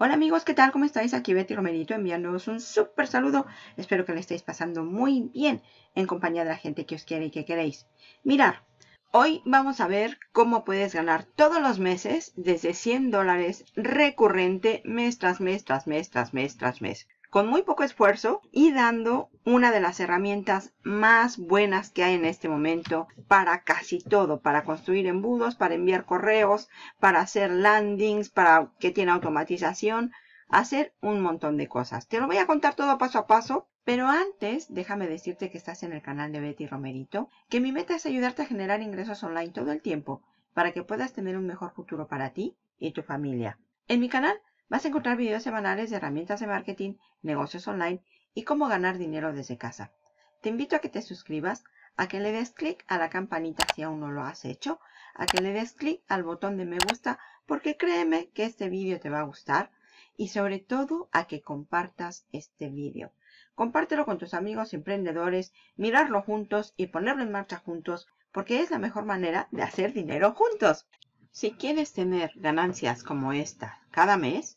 Hola amigos, ¿qué tal? ¿Cómo estáis? Aquí Betty Romerito enviándoos un súper saludo. Espero que le estéis pasando muy bien en compañía de la gente que os quiere y que queréis. Mirar, hoy vamos a ver cómo puedes ganar todos los meses desde 100 dólares recurrente mes tras mes tras mes tras mes tras mes con muy poco esfuerzo y dando una de las herramientas más buenas que hay en este momento para casi todo, para construir embudos, para enviar correos, para hacer landings, para que tiene automatización, hacer un montón de cosas. Te lo voy a contar todo paso a paso, pero antes déjame decirte que estás en el canal de Betty Romerito, que mi meta es ayudarte a generar ingresos online todo el tiempo para que puedas tener un mejor futuro para ti y tu familia. En mi canal Vas a encontrar videos semanales de herramientas de marketing, negocios online y cómo ganar dinero desde casa. Te invito a que te suscribas, a que le des clic a la campanita si aún no lo has hecho, a que le des clic al botón de me gusta porque créeme que este vídeo te va a gustar y sobre todo a que compartas este vídeo. Compártelo con tus amigos emprendedores, mirarlo juntos y ponerlo en marcha juntos porque es la mejor manera de hacer dinero juntos. Si quieres tener ganancias como esta cada mes,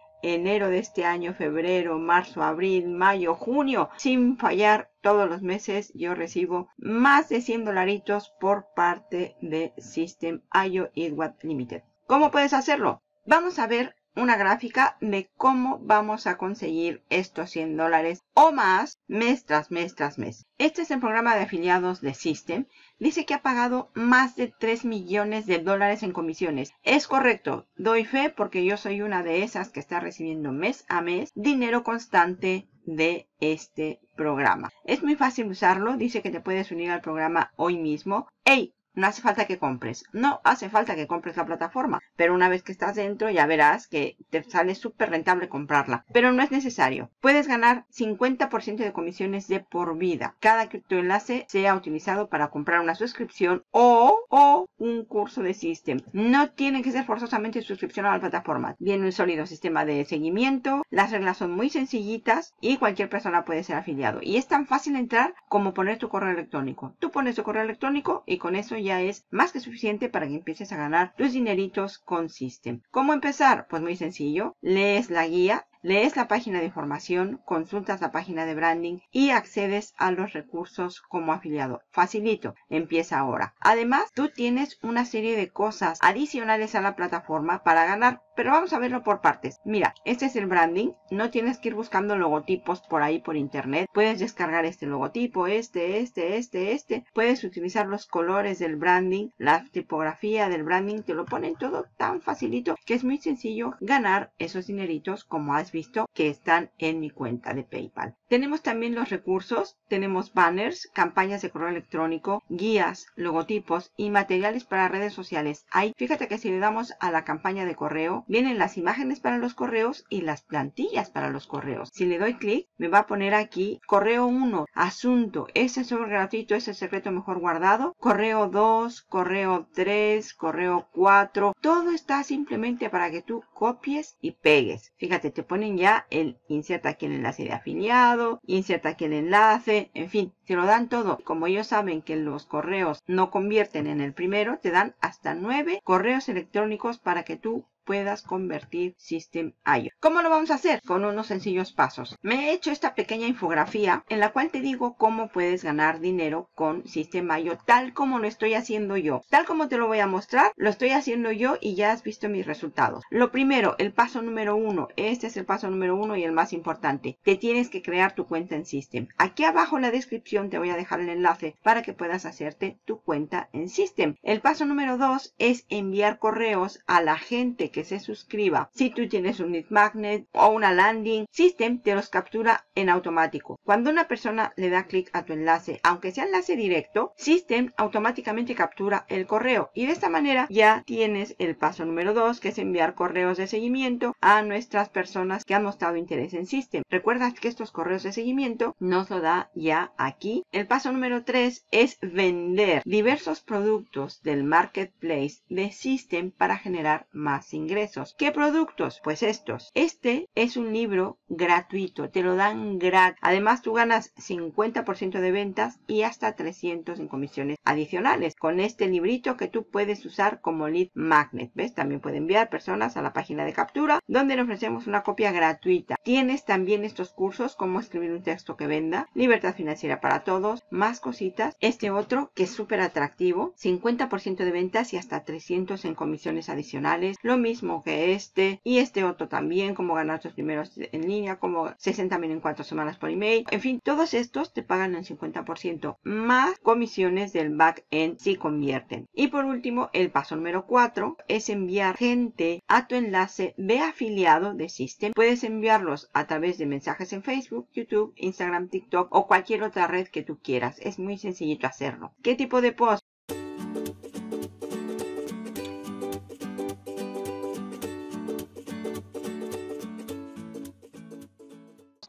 enero de este año, febrero, marzo, abril, mayo, junio, sin fallar todos los meses yo recibo más de 100 dolaritos por parte de System IO Idwat Limited. ¿Cómo puedes hacerlo? Vamos a ver una gráfica de cómo vamos a conseguir estos 100 dólares o más mes tras mes tras mes. Este es el programa de afiliados de System. Dice que ha pagado más de 3 millones de dólares en comisiones. Es correcto, doy fe porque yo soy una de esas que está recibiendo mes a mes dinero constante de este programa. Es muy fácil usarlo, dice que te puedes unir al programa hoy mismo. ¡Hey! No hace falta que compres. No hace falta que compres la plataforma. Pero una vez que estás dentro ya verás que te sale súper rentable comprarla. Pero no es necesario. Puedes ganar 50% de comisiones de por vida. Cada criptoenlace sea utilizado para comprar una suscripción o, o un curso de System. No tiene que ser forzosamente suscripción a la plataforma. Viene un sólido sistema de seguimiento, las reglas son muy sencillitas y cualquier persona puede ser afiliado. Y es tan fácil entrar como poner tu correo electrónico. Tú pones tu correo electrónico y con eso ya es más que suficiente para que empieces a ganar tus dineritos con System. ¿Cómo empezar? Pues muy sencillo. Lees la guía, lees la página de información, consultas la página de branding y accedes a los recursos como afiliado. Facilito, empieza ahora. Además, tú tienes una serie de cosas adicionales a la plataforma para ganar pero vamos a verlo por partes. Mira, este es el branding. No tienes que ir buscando logotipos por ahí por internet. Puedes descargar este logotipo, este, este, este, este. Puedes utilizar los colores del branding, la tipografía del branding. Te lo ponen todo tan facilito que es muy sencillo ganar esos dineritos como has visto que están en mi cuenta de PayPal. Tenemos también los recursos, tenemos banners, campañas de correo electrónico, guías, logotipos y materiales para redes sociales. Ahí fíjate que si le damos a la campaña de correo, vienen las imágenes para los correos y las plantillas para los correos. Si le doy clic, me va a poner aquí correo 1, asunto, ese sobre gratuito es el secreto mejor guardado, correo 2, correo 3, correo 4, todo está simplemente para que tú copies y pegues. Fíjate, te pone ya el inserta aquí el enlace de afiliado, inserta aquí el enlace, en fin, te lo dan todo. Como ellos saben que los correos no convierten en el primero, te dan hasta nueve correos electrónicos para que tú puedas convertir System IO. ¿Cómo lo vamos a hacer? Con unos sencillos pasos. Me he hecho esta pequeña infografía en la cual te digo cómo puedes ganar dinero con System IO, tal como lo estoy haciendo yo. Tal como te lo voy a mostrar, lo estoy haciendo yo y ya has visto mis resultados. Lo primero, el paso número uno. Este es el paso número uno y el más importante. Te tienes que crear tu cuenta en System. Aquí abajo en la descripción te voy a dejar el enlace para que puedas hacerte tu cuenta en System. El paso número dos es enviar correos a la gente que se suscriba. Si tú tienes un lead magnet o una landing, System te los captura en automático. Cuando una persona le da clic a tu enlace, aunque sea enlace directo, System automáticamente captura el correo y de esta manera ya tienes el paso número 2 que es enviar correos de seguimiento a nuestras personas que han mostrado interés en System. Recuerda que estos correos de seguimiento nos lo da ya aquí. El paso número 3 es vender diversos productos del marketplace de System para generar más ingresos. ¿Qué productos? Pues estos. Este es un libro gratuito, te lo dan gratis. Además, tú ganas 50% de ventas y hasta 300 en comisiones adicionales con este librito que tú puedes usar como lead magnet. ¿Ves? También puede enviar personas a la página de captura donde le ofrecemos una copia gratuita. Tienes también estos cursos, cómo escribir un texto que venda, libertad financiera para todos, más cositas. Este otro que es súper atractivo, 50% de ventas y hasta 300 en comisiones adicionales. Lo mismo que este y este otro también, como ganar tus primeros en línea, como 60 mil en cuatro semanas por email. En fin, todos estos te pagan el 50% más comisiones del back-end si convierten. Y por último, el paso número 4 es enviar gente a tu enlace de afiliado de System. Puedes enviarlos a través de mensajes en Facebook, YouTube, Instagram, TikTok o cualquier otra red que tú quieras. Es muy sencillito hacerlo. ¿Qué tipo de post?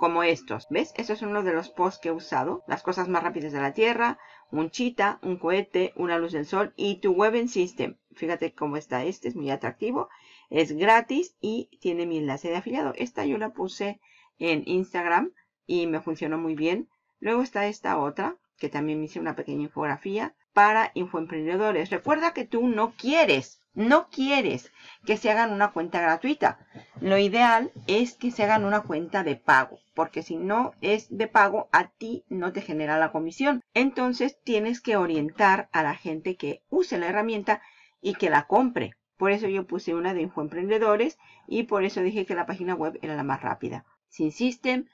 como estos. ¿Ves? Estos es uno de los posts que he usado. Las cosas más rápidas de la Tierra, un chita, un cohete, una luz del sol y tu Web en System. Fíjate cómo está este, es muy atractivo. Es gratis y tiene mi enlace de afiliado. Esta yo la puse en Instagram y me funcionó muy bien. Luego está esta otra, que también me hice una pequeña infografía para infoemprendedores. Recuerda que tú no quieres no quieres que se hagan una cuenta gratuita. Lo ideal es que se hagan una cuenta de pago, porque si no es de pago, a ti no te genera la comisión. Entonces tienes que orientar a la gente que use la herramienta y que la compre. Por eso yo puse una de Infoemprendedores y por eso dije que la página web era la más rápida. Sin System,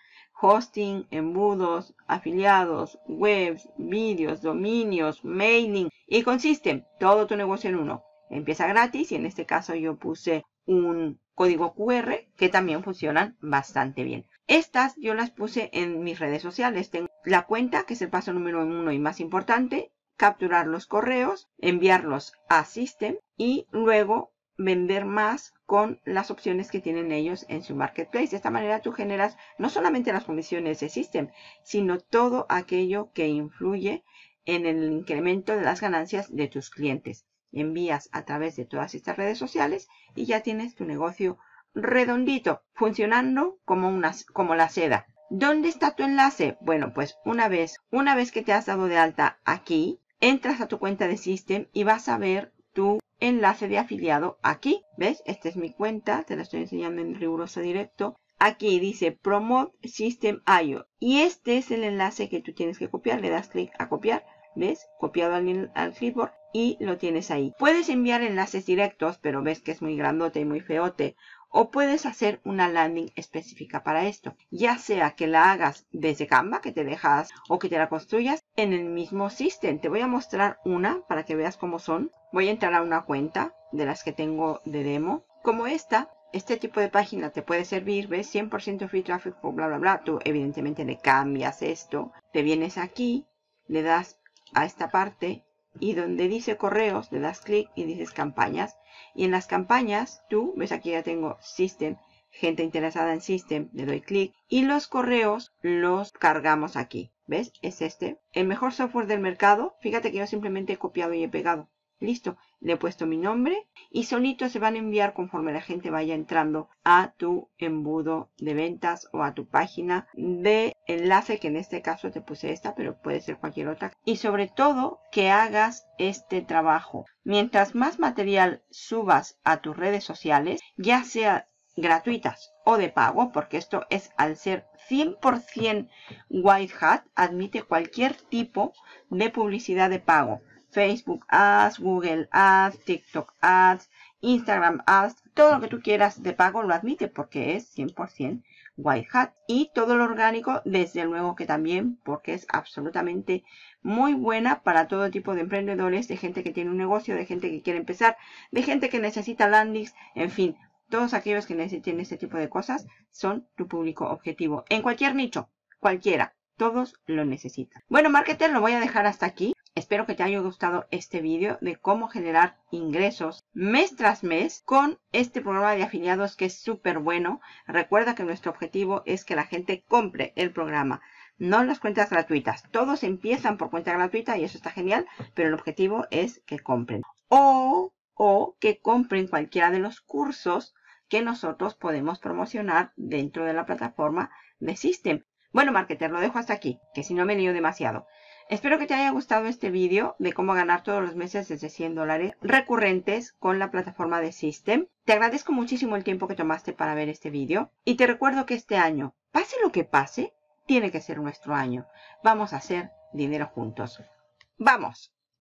hosting, embudos, afiliados, webs, vídeos, dominios, mailing y con System, todo tu negocio en uno. Empieza gratis y en este caso yo puse un código QR que también funcionan bastante bien. Estas yo las puse en mis redes sociales. Tengo la cuenta, que es el paso número uno y más importante, capturar los correos, enviarlos a System y luego vender más con las opciones que tienen ellos en su marketplace. De esta manera tú generas no solamente las comisiones de System, sino todo aquello que influye en el incremento de las ganancias de tus clientes envías a través de todas estas redes sociales y ya tienes tu negocio redondito, funcionando como, una, como la seda. ¿Dónde está tu enlace? Bueno, pues una vez, una vez que te has dado de alta aquí, entras a tu cuenta de System y vas a ver tu enlace de afiliado aquí. ¿Ves? Esta es mi cuenta, te la estoy enseñando en riguroso directo. Aquí dice Promote System IO y este es el enlace que tú tienes que copiar. Le das clic a copiar, ¿ves? Copiado al, al clipboard y lo tienes ahí. Puedes enviar enlaces directos, pero ves que es muy grandote y muy feote. O puedes hacer una landing específica para esto, ya sea que la hagas desde Canva, que te dejas o que te la construyas en el mismo System. Te voy a mostrar una para que veas cómo son. Voy a entrar a una cuenta de las que tengo de demo. Como esta, este tipo de página te puede servir, ves, 100% free traffic, bla, bla, bla. Tú evidentemente le cambias esto, te vienes aquí, le das a esta parte y donde dice correos le das clic y dices campañas. Y en las campañas, tú ves aquí ya tengo System, gente interesada en System, le doy clic. Y los correos los cargamos aquí. ¿Ves? Es este. El mejor software del mercado. Fíjate que yo simplemente he copiado y he pegado. Listo, le he puesto mi nombre y solito se van a enviar conforme la gente vaya entrando a tu embudo de ventas o a tu página de enlace, que en este caso te puse esta, pero puede ser cualquier otra. Y sobre todo que hagas este trabajo. Mientras más material subas a tus redes sociales, ya sea gratuitas o de pago, porque esto es al ser 100% white hat, admite cualquier tipo de publicidad de pago. Facebook Ads, Google Ads, TikTok Ads, Instagram Ads, todo lo que tú quieras de pago lo admite porque es 100% White Hat y todo lo orgánico, desde luego que también, porque es absolutamente muy buena para todo tipo de emprendedores, de gente que tiene un negocio, de gente que quiere empezar, de gente que necesita landings, en fin, todos aquellos que necesiten este tipo de cosas son tu público objetivo, en cualquier nicho, cualquiera, todos lo necesitan. Bueno, marketer, lo voy a dejar hasta aquí. Espero que te haya gustado este vídeo de cómo generar ingresos mes tras mes con este programa de afiliados que es súper bueno. Recuerda que nuestro objetivo es que la gente compre el programa, no las cuentas gratuitas. Todos empiezan por cuenta gratuita y eso está genial, pero el objetivo es que compren. O, o que compren cualquiera de los cursos que nosotros podemos promocionar dentro de la plataforma de System. Bueno, marketer, lo dejo hasta aquí, que si no me lío demasiado. Espero que te haya gustado este vídeo de cómo ganar todos los meses desde 100 dólares recurrentes con la plataforma de System. Te agradezco muchísimo el tiempo que tomaste para ver este vídeo y te recuerdo que este año, pase lo que pase, tiene que ser nuestro año. Vamos a hacer dinero juntos. ¡Vamos!